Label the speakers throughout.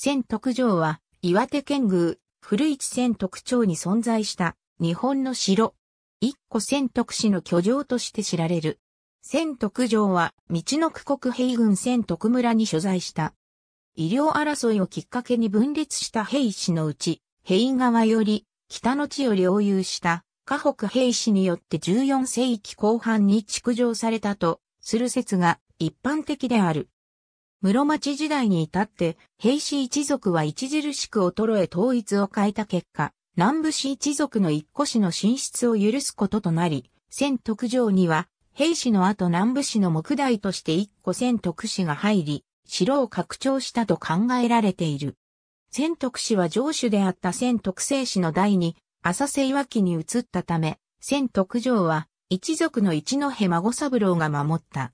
Speaker 1: 仙徳城は、岩手県宮、古市仙徳町に存在した日本の城。一個仙徳市の居城として知られる。仙徳城は、道の区国兵軍仙徳村に所在した。医療争いをきっかけに分裂した兵士のうち、兵側より、北の地を領有した、河北兵士によって14世紀後半に築城されたと、する説が一般的である。室町時代に至って、平氏一族は著しく衰え統一を変えた結果、南部氏一族の一個氏の進出を許すこととなり、千徳城には、平氏の後南部氏の木代として一個千徳氏が入り、城を拡張したと考えられている。千徳氏は城主であった千徳聖氏の代に、浅瀬岩木に移ったため、千徳城は、一族の一戸孫三郎が守った。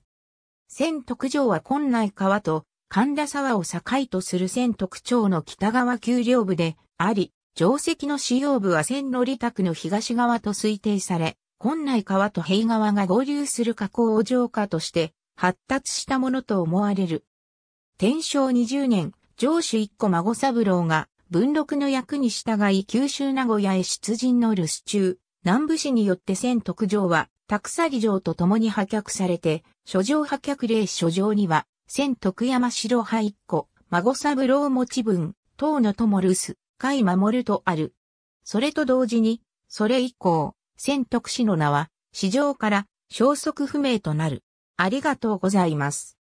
Speaker 1: 千徳城は根内川と神田沢を境とする千徳町の北側丘陵部であり、城石の使用部は千利宅の東側と推定され、根内川と平川が合流する河口城下として発達したものと思われる。天正20年、上主一個孫三郎が文禄の役に従い九州名古屋へ出陣の留守中、南部市によって仙徳城は、さぎ城と共に破却されて、諸城破却令諸城には、仙徳山城派一個、孫三郎持ち分、党の友留守、海守るとある。それと同時に、それ以降、仙徳市の名は、市場から消息不明となる。あり
Speaker 2: がとうございます。